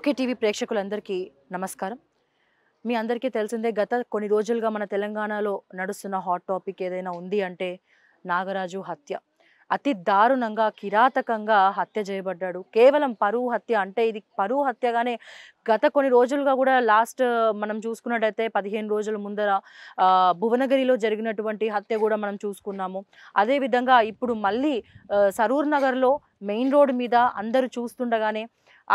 okay TV ప్రేక్షకులందరికీ నమస్కారం మీ అందరికీ తెలిసిందే గత కొన్ని రోజులుగా మన తెలంగాణలో నడుస్తున్న హాట్ టాపిక్ ఏదైనా ఉంది అంటే నాగరాజు హత్య అతి దారుణంగా కిరాతకంగా హత్య చేయబడ్డాడు కేవలం పరువు హత్య అంటే ఇది పరువు హత్యగానే గత కొన్ని రోజులుగా కూడా లాస్ట్ మనం చూసుకున్నట్టయితే పదిహేను రోజుల ముందర భువనగిరిలో జరిగినటువంటి హత్య కూడా మనం చూసుకున్నాము అదేవిధంగా ఇప్పుడు మళ్ళీ సరూర్ నగర్లో మెయిన్ రోడ్ మీద అందరూ చూస్తుండగానే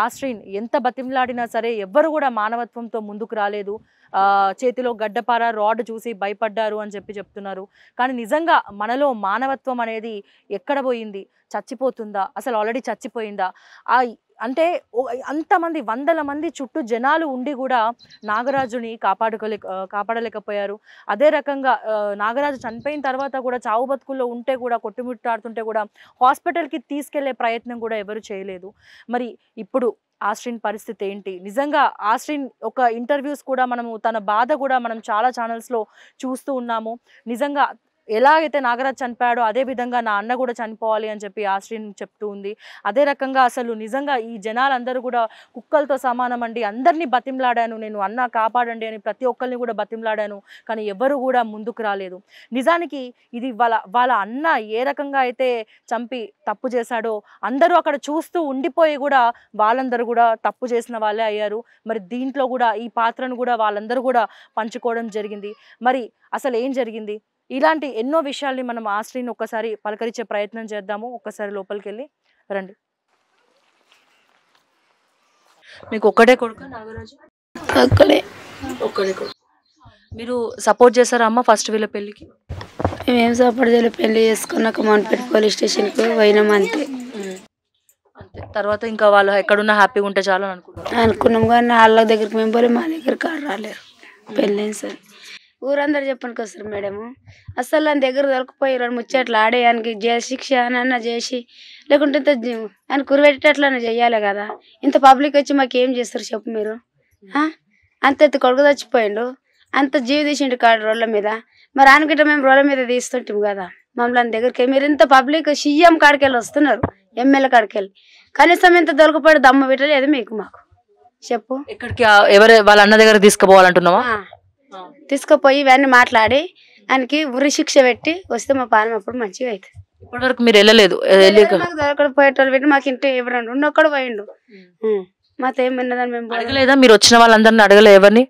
ఆశ్రయిన్ ఎంత బతిమలాడినా సరే ఎవ్వరు కూడా మానవత్వంతో ముందుకు రాలేదు చేతిలో గడ్డపార రాడ్ చూసి భయపడ్డారు అని చెప్పి చెప్తున్నారు కానీ నిజంగా మనలో మానవత్వం అనేది ఎక్కడ పోయింది చచ్చిపోతుందా అసలు ఆల్రెడీ చచ్చిపోయిందా ఆ అంటే అంతమంది వందల మంది చుట్టూ జనాలు ఉండి కూడా నాగరాజుని కాపాడుకోలే కాపాడలేకపోయారు అదే రకంగా నాగరాజు చనిపోయిన తర్వాత కూడా చావు బతుకుల్లో ఉంటే కూడా కొట్టుముట్టాడుతుంటే కూడా హాస్పిటల్కి తీసుకెళ్లే ప్రయత్నం కూడా ఎవరు చేయలేదు మరి ఇప్పుడు ఆశ్రిన్ పరిస్థితి ఏంటి నిజంగా ఆశ్రిన్ ఒక ఇంటర్వ్యూస్ కూడా మనము తన బాధ కూడా మనం చాలా ఛానల్స్లో చూస్తూ ఉన్నాము నిజంగా ఎలాగైతే నాగరాజ్ చనిపోయాడో అదే విధంగా నా అన్న కూడా చనిపోవాలి అని చెప్పి ఆశ్రీన్ చెప్తూ ఉంది అదే రకంగా అసలు నిజంగా ఈ జనాలందరూ కూడా కుక్కలతో సమానం అండి అందరినీ బతిమలాడాను నేను అన్న కాపాడండి అని ప్రతి ఒక్కరిని కూడా బతిమలాడాను కానీ ఎవరు కూడా ముందుకు రాలేదు నిజానికి ఇది వాళ్ళ వాళ్ళ అన్న ఏ రకంగా అయితే చంపి తప్పు చేశాడో అందరూ అక్కడ చూస్తూ ఉండిపోయి కూడా వాళ్ళందరూ కూడా తప్పు చేసిన వాళ్ళే అయ్యారు మరి దీంట్లో కూడా ఈ పాత్రను కూడా వాళ్ళందరూ కూడా పంచుకోవడం జరిగింది మరి అసలు ఏం జరిగింది ఇలాంటి ఎన్నో విషయాల్ని మనం ఆ స్త్రీని ఒక్కసారి పలకరించే ప్రయత్నం చేద్దాము ఒక్కసారి లోపలికి వెళ్ళి రండి మీకు ఒక్కటే నాగరాజు ఒక్కడే కొడుకు మీరు సపోర్ట్ చేస్తారా అమ్మ ఫస్ట్ వీళ్ళ పెళ్ళికి మేమేం సపోర్ట్ చేయలేదు పెళ్లి చేసుకున్నాక మౌన్పేట పోలీస్ స్టేషన్కి పోయినాం అంతే అంతే తర్వాత ఇంకా వాళ్ళు ఎక్కడున్నా హ్యాపీగా ఉంటే చాలు అనుకున్నాం అనుకున్నాం కానీ వాళ్ళ దగ్గరికి మేము పోలే మా దగ్గరికి రాలేరు పెళ్ళి సార్ ఊరందరూ చెప్పడానికి వస్తారు మేడము అసలు దాని దగ్గర దొరకపోయి రెండు ముచ్చట్లు ఆడేయానికి జైలు శిక్ష అన్న చేసి లేకుంటే ఇంత ఆయన కురిపెట్టేటట్లన్నా చెయ్యాలి కదా ఇంత పబ్లిక్ వచ్చి మాకు ఏం చేస్తారు చెప్పు మీరు అంత ఎత్తు కొడుకు చచ్చిపోయిండు అంత జీవి తీసిండు కాడు రోడ్ల మీద మరి అనుకుంటే మేము రోడ్ల మీద తీస్తుంటాం కదా మమ్మల్ని దగ్గరికి మీరు ఇంత పబ్లిక్ సీఎం కాడికెళ్ళి వస్తున్నారు ఎమ్మెల్యే కాడికెళ్ళి కనీసం ఇంత దొరకపడి దమ్మ పెట్టలేదు మీకు మాకు చెప్పు ఇక్కడికి ఎవరు వాళ్ళ అన్న దగ్గర తీసుకుపోవాలంటున్నావా తీసుకుపోయి ఇవన్నీ మాట్లాడి ఆయనకి ఉరి శిక్ష పెట్టి వస్తే మా పాలన అప్పుడు మంచిగా అవుతుంది ఇప్పటి వరకు మీరు వెళ్ళలేదు దొరకడు పోయేటోళ్ళు పెట్టి మాకు ఇంటి ఇవ్వడం ఉండి ఒక్కడ పోయిండు విన్నదని మేము అడగలేదా మీరు వచ్చిన వాళ్ళందరిని అడగలే ఎవరిని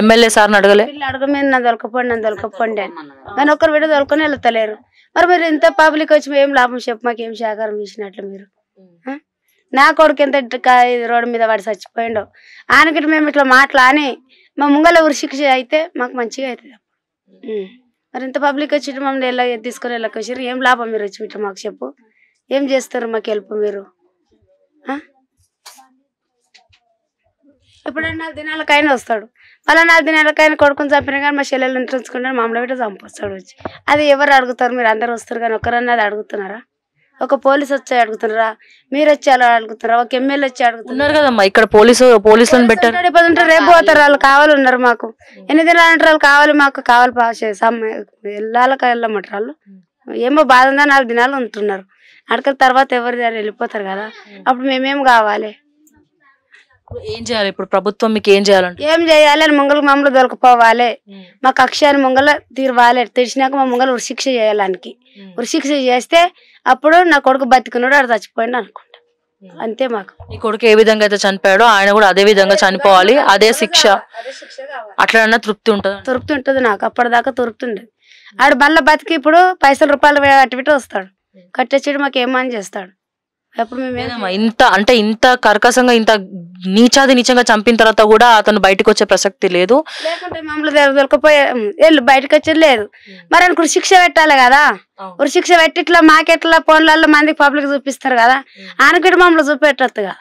ఎమ్మెల్యే సార్ని అడగలే అడగమే నా దొరకపోండి నన్ను దొరకపోండి అని నేను ఒక్కరు పెట్టి దొరకని వెళ్తలేరు మరి మీరు ఇంత పబ్లిక్ వచ్చి ఏం లాభం చెప్పు ఏం సహకారం ఇచ్చినట్లు మీరు నా కొడుకు ఎంత రోడ్డు మీద వాడు చచ్చిపోయిండో ఆయనకి మేము ఇట్లా మాట్లాడి మా ముంగల ఊరు శిక్ష అయితే మాకు మంచిగా అవుతుంది మరి ఇంత పబ్లిక్ వచ్చి మమ్మల్ని ఎలా తీసుకొని ఎలా వచ్చారు ఏం లాభం మీరు వచ్చి ఇట్లా మాకు చెప్పు ఏం చేస్తారు మాకు హెల్ప్ మీరు ఎప్పుడైనా నాలుగు దినాలకైనా వస్తాడు మళ్ళీ నాలుగు దినాలకైనా కొడుకుని చంపిన కానీ మా చెల్లెలు ఇంట్రెంచుకుంటాను మామూలు బిడ్డ చంపొస్తాడు వచ్చి అది ఎవరు అడుగుతారు మీరు అందరు వస్తారు కానీ అది అడుగుతున్నారా ఒక పోలీస్ వచ్చి అడుగుతున్నారా మీరు వచ్చి అలా అడుగుతున్నారా ఒక ఎమ్మెల్యే వచ్చి అడుగుతున్నారు కదమ్మా ఇక్కడ పోలీసు పోలీసు రేపు పోతారు వాళ్ళు కావాలి ఉన్నారు మాకు ఎన్ని దినాలు అంటారు వాళ్ళు కావాలి మాకు కావాలి పాస్ వెళ్ళాలక వెళ్ళమంటారు వాళ్ళు ఏమో బాధ ఉందా నాలుగు దినాలు ఉంటున్నారు అడగ తర్వాత ఎవరి వెళ్ళిపోతారు కదా అప్పుడు మేమేం కావాలి ఏం చేయాలి ఇప్పుడు ప్రభుత్వం మీకు ఏం చేయాలంటే ఏం చేయాలి అని ముంగలు మమ్మల్ని దొరకపోవాలి మా కక్షాన్ని ముంగల తీరువాలి తెరిచినాక మా ముంగలు ఉరి శిక్ష చేయాలనికి వృశిక్ష శిక్ష చేస్తే అప్పుడు నా కొడుకు బతికినాడు అక్కడ చచ్చిపోయాడు అనుకుంటా అంతే మాకు నీ కొడుకు ఏ విధంగా అయితే చనిపోయాడో ఆయన కూడా అదే విధంగా చనిపోవాలి అదే శిక్ష అట్లా తృప్తి ఉంటుంది తృప్తి ఉంటుంది నాకు అప్పటిదాకా తృప్తి ఉండదు ఆడు బల్ల బతికి ఇప్పుడు పైసలు రూపాయలు అటు ఇటు వస్తాడు కట్టేసేడు మాకు ఏమని చేస్తాడు మేము ఇంత అంటే ఇంత కర్కసంగా ఇంత నీచాది నీచంగా చంపిన తర్వాత కూడా అతను బయటకు వచ్చే ప్రసక్తి లేదు మమ్మల్ని వెళ్ళు బయటకు వచ్చేది లేదు మరి ఆయనకు శిక్ష పెట్టాలి కదా ఒక శిక్ష పెట్టి ఇట్లా మాకెట్లా ఫోన్లలో మందికి పబ్లిక్ చూపిస్తారు కదా ఆయనకి మమ్మల్ని చూపెట్టద్దుగా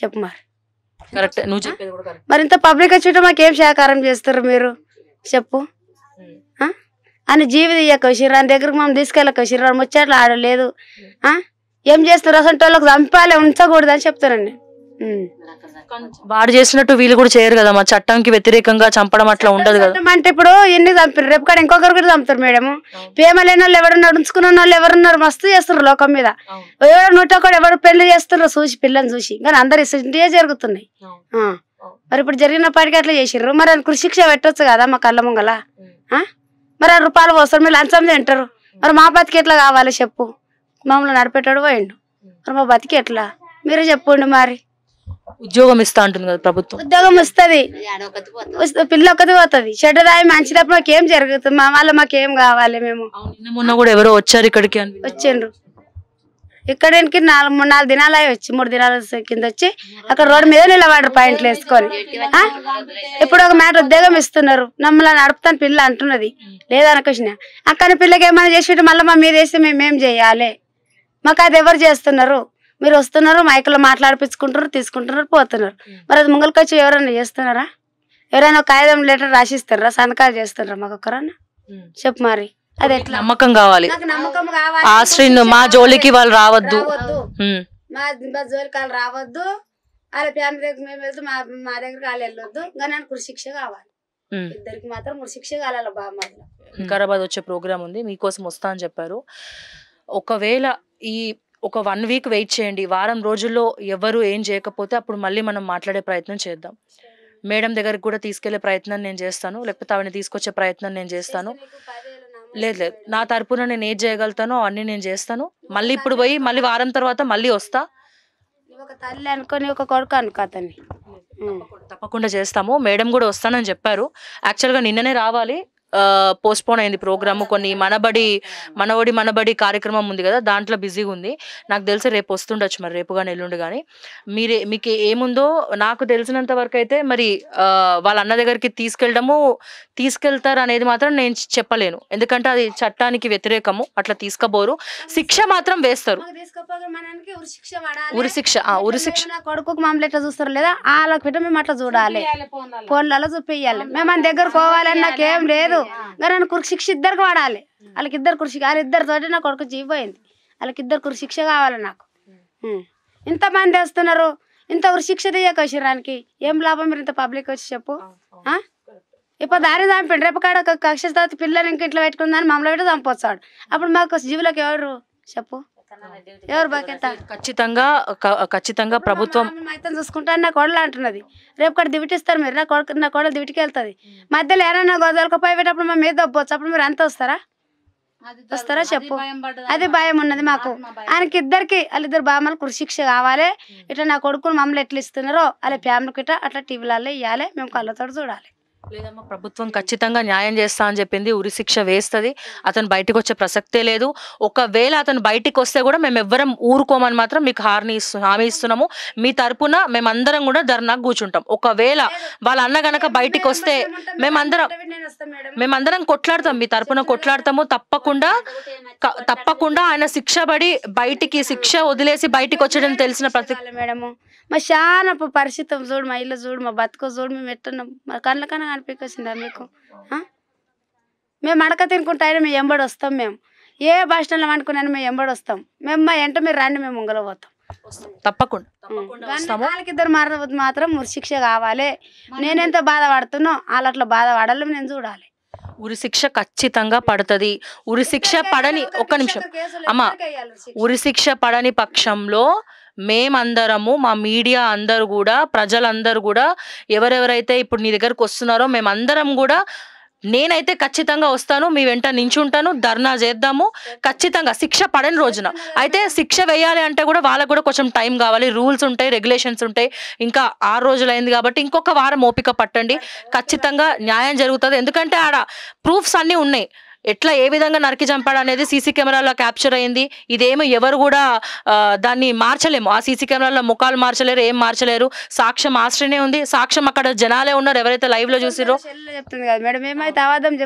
చెప్పు మరి కరెక్ట్ మరి ఇంత పబ్లిక్ వచ్చి మాకేం సహకారం చేస్తారు మీరు చెప్పు అని జీవి ఇయ్యక శరీరాన్ని దగ్గరకు మనం తీసుకెళ్ళక శరీరం వచ్చేట్లు ఆడలేదు ఏం చేస్తారు అసలు వాళ్ళకి చంపాలి ఉంచకూడదు అని చెప్తానండి వాడు చేసినట్టు వీళ్ళు కూడా చేయరు కదా మా చట్టంకి వ్యతిరేకంగా చంపడం అట్లా ఉండదు కదా అంటే ఇప్పుడు ఎన్ని చంపారు రేపు కాడ ఇంకొకరు కూడా చంపుతారు మేడం ప్రేమ లేని వాళ్ళు ఎవరున్నారు ఉంచుకున్న వాళ్ళు ఎవరున్నారు మస్తు చేస్తున్నారు లోకం మీద ఎవరు నూట ఒకటి ఎవరు పెళ్లి చేస్తున్నారు చూసి పిల్లని చూసి కానీ అందరు ఇస్తుంటే జరుగుతున్నాయి మరి ఇప్పుడు జరిగినప్పటికీ అట్లా చేసారు మరి వాళ్ళు కృషి శిక్ష పెట్టచ్చు కదా మా కళ్ళ ముంగల మరి రూపాయలు పోస్తారు మీరు లంచం తింటారు మరి మా బతికి ఎట్లా కావాలి చెప్పు మమ్మల్ని నడిపెట్టాడు పోయిండు మరి మా బతికి ఎట్లా మీరే చెప్పండి మరి ఉద్యోగం ఇస్తా ఉంటుంది కదా ప్రభుత్వం ఉద్యోగం వస్తుంది పిల్ల ఒక్కది పోతుంది చెడ్డ రాయి మంచి తప్ప మాకేం జరుగుతుంది మా వాళ్ళ మాకేం కావాలి మేము మొన్న కూడా ఎవరో వచ్చారు ఇక్కడికి వచ్చిండ్రు ఇక్కడికి నాలుగు మూడు నాలుగు దినాలు అయి వచ్చి మూడు దినాల కింద వచ్చి అక్కడ రోడ్డు మీద నిలబడరు పాయింట్లు వేసుకొని ఇప్పుడు ఒక మాట ఉద్యోగం ఇస్తున్నారు మమ్మల్ని నడుపుతాను పిల్ల అంటున్నది లేదనుకొచ్చిన అక్కడ పిల్లకి ఏమైనా చేసి మళ్ళీ మా మీద వేస్తే మేమేం చేయాలి మాకు అది ఎవరు చేస్తున్నారు మీరు వస్తున్నారు మైకులో మాట్లాడిపించుకుంటున్నారు తీసుకుంటున్నారు పోతున్నారు మరి అది ముంగల్కి ఎవరైనా చేస్తున్నారా ఎవరైనా కాగితం లెటర్ రాసిస్తారా సంతకాలు చేస్తున్నారా మాకు ఒకరన్నా చెప్పు మరి అది ఎట్లా నమ్మకం కావాలి కావాలి మా జోలికి వాళ్ళు రావద్దు మా జోలికి వాళ్ళు రావద్దు వాళ్ళ ఫ్యామిలీ దగ్గర మేము వెళ్తూ మా మా దగ్గరికి వాళ్ళు వెళ్ళొద్దు ఇంకా నాకు శిక్ష కావాలి ఇద్దరికి మాత్రం మూడు శిక్ష కావాలి బామ్మ వికారాబాద్ వచ్చే ప్రోగ్రామ్ ఉంది మీకోసం వస్తా అని చెప్పారు ఒకవేళ ఈ ఒక వన్ వీక్ వెయిట్ చేయండి వారం రోజుల్లో ఎవరు ఏం చేయకపోతే అప్పుడు మళ్ళీ మనం మాట్లాడే ప్రయత్నం చేద్దాం మేడం దగ్గరికి కూడా తీసుకెళ్లే ప్రయత్నం నేను చేస్తాను లేకపోతే ఆవిడని తీసుకొచ్చే ప్రయత్నం నేను చేస్తాను లేదు లేదు నా తరపున నేను ఏం చేయగలుగుతానో అన్నీ నేను చేస్తాను మళ్ళీ ఇప్పుడు పోయి మళ్ళీ వారం తర్వాత మళ్ళీ వస్తా తల్లి అనుకొని ఒక కొడుకు అనుకో తప్పకుండా చేస్తాము మేడం కూడా వస్తానని చెప్పారు యాక్చువల్గా నిన్ననే రావాలి పోస్ట్పోన్ అయింది ప్రోగ్రాము కొన్ని మనబడి మనవడి మనబడి కార్యక్రమం ఉంది కదా దాంట్లో బిజీగా ఉంది నాకు తెలిసి రేపు వస్తుండొచ్చు మరి రేపు కానీ ఎల్లుండి కానీ మీరే మీకు ఏముందో నాకు తెలిసినంత వరకు అయితే మరి వాళ్ళ అన్న దగ్గరికి తీసుకెళ్ళడము తీసుకెళ్తారు అనేది మాత్రం నేను చెప్పలేను ఎందుకంటే అది చట్టానికి వ్యతిరేకము అట్లా తీసుకోబోరు శిక్ష మాత్రం వేస్తారు ఉరి శిక్ష కొడుకు మమ్మల్ని ఎట్లా చూస్తారు లేదా వాళ్ళకి మేము అట్లా చూడాలి ఫోన్లలో చూపించాలి మేము మన దగ్గర పోవాలని నాకేం లేదు గరని కురు శిక్ష ఇద్దరికి వాడాలి వాళ్ళకి ఇద్దరు కురు శిక్ష వాళ్ళిద్దరితోటి నా కొడుకు జీవిపోయింది వాళ్ళకిద్దరు కురు శిక్ష కావాలి నాకు ఇంతమంది వస్తున్నారు ఇంత ఊరు శిక్ష తీయకొచ్చిరానికి ఏం లాభం మీరు ఇంత పబ్లిక్ వచ్చి చెప్పు ఇప్పుడు దారి చంపండి రేపు కాడ కక్ష తర్వాత పిల్లలు ఇంక ఇంట్లో పెట్టుకుందని మమ్మల్ని పెట్టి చంపొచ్చాడు అప్పుడు మాకు జీవులకు ఎవరు చెప్పు ఎవరు ఖచ్చితంగా ఖచ్చితంగా ప్రభుత్వం అయితే చూసుకుంటా నా కోడలు అంటున్నది రేపు కూడా దివిటిస్తారు మీరు నా కొడుకు నా కోడలు దివిటికి వెళ్తుంది మధ్యలో ఏమైనా గోదావరికి పోయేటప్పుడు మా మీద దొబ్బొచ్చు అప్పుడు మీరు ఎంత వస్తారా వస్తారా చెప్పు అది భయం ఉన్నది మాకు ఆయనకి ఇద్దరికి వాళ్ళిద్దరు బామలు శిక్ష కావాలి ఇట్లా నా కొడుకుని మమ్మల్ని ఎట్లా ఇస్తున్నారో వాళ్ళ ఫ్యామిలీకి ఇట్లా అట్లా టీవీలలో ఇవ్వాలి మేము కళ్ళతో చూడాలి లేదమ్మా ప్రభుత్వం ఖచ్చితంగా న్యాయం చేస్తా అని చెప్పింది ఉరిశిక్ష వేస్తుంది అతను బయటకు వచ్చే ప్రసక్తే లేదు ఒకవేళ అతను బయటికి వస్తే కూడా మేము ఎవ్వరం ఊరుకోమని మాత్రం మీకు హార్ని హామీ ఇస్తున్నాము మీ తరపున మేమందరం కూడా ధర్నా కూర్చుంటాం ఒకవేళ వాళ్ళ అన్న గనక బయటికి వస్తే మేమందరం మేమందరం కొట్లాడతాం మీ తరపున కొట్లాడతాము తప్పకుండా తప్పకుండా ఆయన శిక్షపడి బయటికి శిక్ష వదిలేసి బయటికి వచ్చడం తెలిసిన ప్రతి మేడం మా చాలా పరిస్థితి చూడు మా ఇల్లు చూడు మా బతుకు చూడు మేము ఎట్టున్నాం మా కళ్ళకన్నా అనిపించిందా మీకు మేము మడక తినుకుంటాయని మేము ఎంబడి వస్తాం మేము ఏ బస్ స్టాండ్లో అనుకున్నాను మేము ఎంబడి వస్తాం మేము మా ఎంట మీరు రండి మేము ముంగలో పోతాం తప్పకుండా వాళ్ళకిద్దరు మార మాత్రం ఉరిశిక్ష కావాలి నేనెంత బాధపడుతున్నా వాళ్ళు అట్లా బాధపడాలి నేను చూడాలి ఉరిశిక్ష ఖచ్చితంగా పడుతుంది ఉరిశిక్ష పడని ఒక్క నిమిషం అమ్మ ఉరిశిక్ష పడని పక్షంలో మేమందరము మా మీడియా అందరు కూడా ప్రజలందరూ కూడా ఎవరెవరైతే ఇప్పుడు నీ దగ్గరకు వస్తున్నారో మేమందరం కూడా నేనైతే ఖచ్చితంగా వస్తాను మీ వెంట నించుంటాను ధర్నా చేద్దాము ఖచ్చితంగా శిక్ష పడని రోజున అయితే శిక్ష వేయాలి అంటే కూడా వాళ్ళకు కూడా కొంచెం టైం కావాలి రూల్స్ ఉంటాయి రెగ్యులేషన్స్ ఉంటాయి ఇంకా ఆరు రోజులైంది కాబట్టి ఇంకొక వారం ఓపిక పట్టండి ఖచ్చితంగా న్యాయం జరుగుతుంది ఎందుకంటే ఆడ ప్రూఫ్స్ అన్నీ ఉన్నాయి ఎట్లా ఏ విధంగా నరికి చంపాడు అనేది సీసీ కెమెరాలో క్యాప్చర్ అయింది ఇదేమో ఎవరు కూడా దాన్ని మార్చలేము ఆ సీసీ కెమెరాలో ముఖాలు మార్చలేరు ఏం మార్చలేరు సాక్ష్యం ఆశ్రయనే ఉంది సాక్ష్యం అక్కడ జనాలే ఉన్నారు ఎవరైతే లైవ్ లో చూసిరో మేడం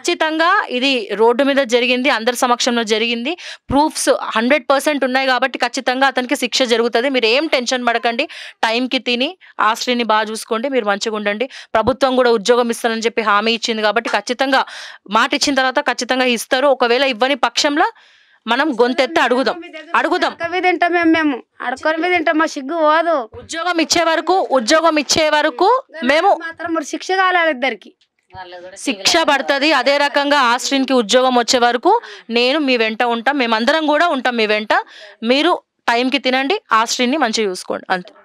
ఖచ్చితంగా ఇది రోడ్డు మీద జరిగింది అందరి సమక్షంలో జరిగింది ప్రూఫ్స్ హండ్రెడ్ పర్సెంట్ ఉన్నాయి కాబట్టి ఖచ్చితంగా అతనికి శిక్ష జరుగుతుంది మీరు ఏం టెన్షన్ పడకండి టైంకి తిని ఆశ్రయని బాగా చూసుకోండి మీరు మంచిగా ఉండండి ప్రభుత్వం కూడా ఉద్యోగం ఇస్తానని చెప్పి హామీ ఇచ్చింది కాబట్టి ఖచ్చితంగా ఖచ్చితంగా మాట ఇచ్చిన తర్వాత ఖచ్చితంగా ఇస్తారు ఒకవేళ ఇవ్వని పక్షంలో మనం గొంతెత్తి అడుగుదాం అడుగుదాం మేము మా సిగ్గు పోదు ఉద్యోగం ఇచ్చే వరకు ఉద్యోగం ఇచ్చే వరకు మేము మాత్రం శిక్ష కాలేదు ఇద్దరికి శిక్ష పడుతుంది అదే రకంగా కి ఉద్యోగం వచ్చే వరకు నేను మీ వెంట ఉంటాం మేమందరం కూడా ఉంటాం మీ వెంట మీరు టైంకి తినండి ఆస్ట్రీన్ని మంచిగా చూసుకోండి అంతే